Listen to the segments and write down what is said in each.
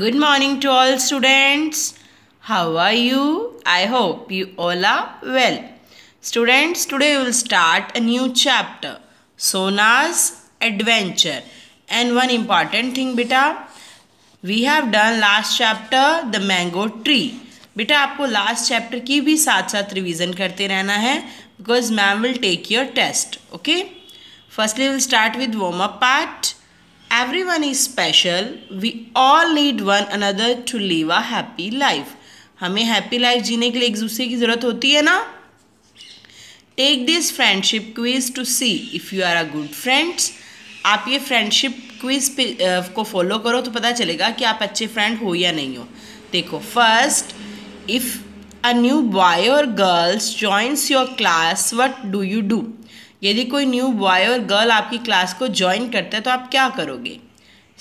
Good morning to all students. How are you? I hope you all are well. Students, today we will start a new chapter, Sona's Adventure. And one important thing, beta, we have done last chapter, the mango tree. बेटा आपको last chapter की भी साथ साथ revision करते रहना है because ma'am will take your test okay firstly will start with warm everyone is special we all need one another to live a happy life हमें हैप्पी लाइफ जीने के लिए एक दूसरे की ज़रूरत होती है ना take this friendship quiz to see if you are a good friends आप ये फ्रेंडशिप क्विज को फॉलो करो तो पता चलेगा कि आप अच्छे फ्रेंड हो या नहीं हो देखो first if a new boy or girls joins your class what do you do यदि कोई न्यू बॉय और गर्ल आपकी क्लास को ज्वाइन करता है तो आप क्या करोगे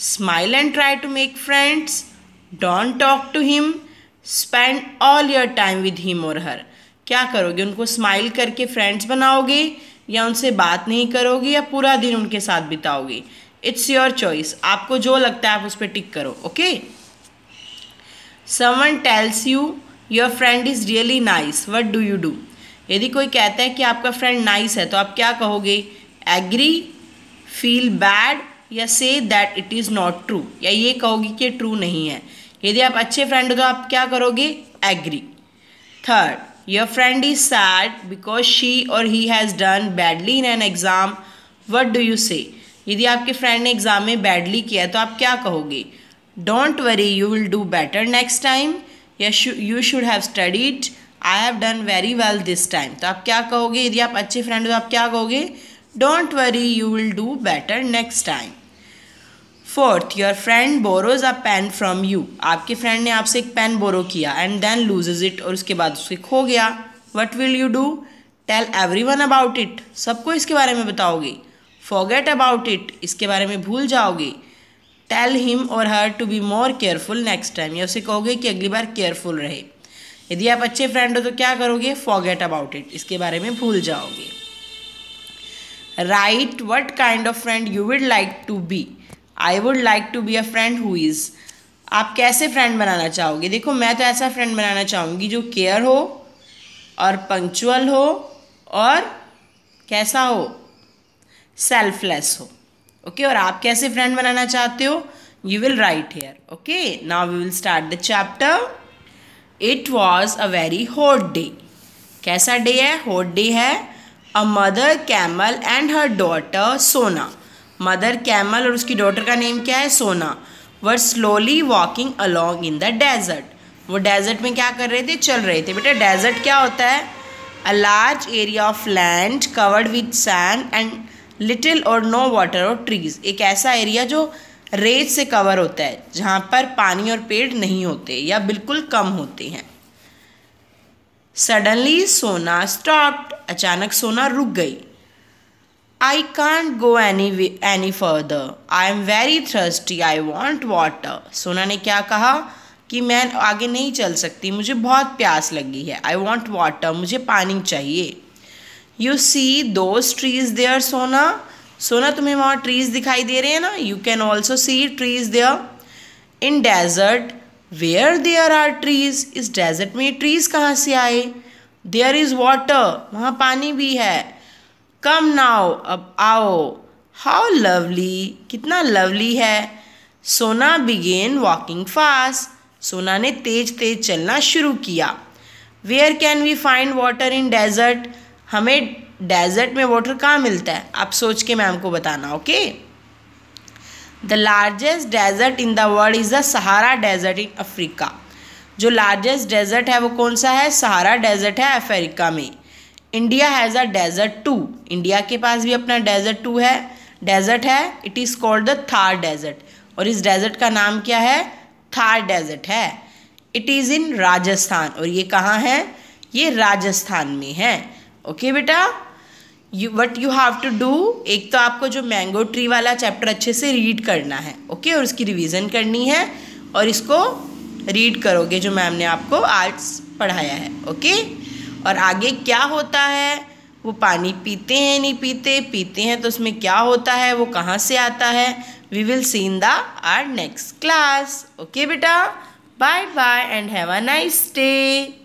smile and try to make friends don't talk to him spend all your time with him or her क्या करोगे उनको स्माइल करके फ्रेंड्स बनाओगे या उनसे बात नहीं करोगे या पूरा दिन उनके साथ बिताओगे इट्स योर चॉइस आपको जो लगता है आप उस पर टिक करो okay someone tells you your friend is really nice what do you do यदि कोई कहता है कि आपका फ्रेंड नाइस है तो आप क्या कहोगे एग्री फील बैड या say that it is not true या ये कहोगे कि ट्रू नहीं है यदि आप अच्छे फ्रेंड हो तो आप क्या करोगे agree third your friend is sad because she or he has done badly in an exam what do you say यदि आपके फ्रेंड ने एग्ज़ाम में बैडली किया है तो आप क्या कहोगे don't worry you will do better next time या you should have studied I have done very well this time तो आप क्या कहोगे यदि आप अच्छे फ्रेंड हो तो आप क्या कहोगे don't worry you will do better next time fourth your friend borrows a pen from you आपके फ्रेंड ने आपसे एक पेन बोरो किया एंड देन लूजेज इट और उसके बाद उसके खो गया what will you do tell everyone about it सबको इसके बारे में बताओगे फॉगेट अबाउट इट इसके बारे में भूल जाओगे tell him or her to be more careful next time या उसे कहोगे कि अगली बार केयरफुल रहे यदि आप अच्छे फ्रेंड हो तो क्या करोगे फॉरगेट अबाउट इट इसके बारे में भूल जाओगे right what kind of friend you would like to be I would like to be a friend who is आप कैसे फ्रेंड बनाना चाहोगे देखो मैं तो ऐसा फ्रेंड बनाना चाहूँगी जो केयर हो और पंक्चुअल हो और कैसा हो सेल्फलेस हो ओके okay? और आप कैसे फ्रेंड बनाना चाहते हो you will write here okay now we will start the chapter it was a very hot day कैसा डे है हॉट डे है a mother camel and her daughter Sona mother camel और उसकी डॉटर का नेम क्या है Sona were slowly walking along in the desert वो desert में क्या कर रहे थे चल रहे थे बेटा डेजर्ट क्या होता है a large area of land covered with sand and little or no water or trees एक ऐसा एरिया जो रेत से कवर होता है जहाँ पर पानी और पेड़ नहीं होते या बिल्कुल कम होते हैं सडनली सोना स्टॉप्ड अचानक सोना रुक गई I can't go any any further I am very thirsty I want water Sona ने क्या कहा कि मैं आगे नहीं चल सकती मुझे बहुत प्यास लगी है आई वॉन्ट वाटर मुझे पानी चाहिए you see those trees there Sona सो ना तुम्हें वहाँ ट्रीज दिखाई दे रहे हैं ना you can also see trees there in desert where there are trees इस डेजर्ट में ट्रीज कहाँ से आए देयर इज़ वाटर वहाँ पानी भी है कम नाउ अब आओ हाउ लवली कितना लवली है सोना बिगेन वॉकिंग फास्ट सोना ने तेज तेज चलना शुरू किया where can we find water in desert हमें डेजर्ट में वाटर कहाँ मिलता है आप सोच के मैं आपको बताना okay the largest desert in the world is the Sahara desert in Africa जो लार्जेस्ट डेजर्ट है वो कौन सा है सहारा डेजर्ट है अफ्रीका में India has a desert too India के पास भी अपना डेजर्ट टू है डेजर्ट है it is called the Thar desert और इस डेजर्ट का नाम क्या है थार डेजर्ट है इट इज़ इन राजस्थान और ये कहाँ है ये राजस्थान में है ओके बेटा you what you have to do एक तो आपको जो मैंगो ट्री वाला चैप्टर अच्छे से रीड करना है ओके okay? और उसकी रिविज़न करनी है और इसको रीड करोगे जो मैम ने आपको आर्ट्स पढ़ाया है ओके okay? और आगे क्या होता है वो पानी पीते हैं नहीं पीते पीते हैं तो उसमें क्या होता है वो कहाँ से आता है we will see in the our next class okay बेटा bye bye and have a nice day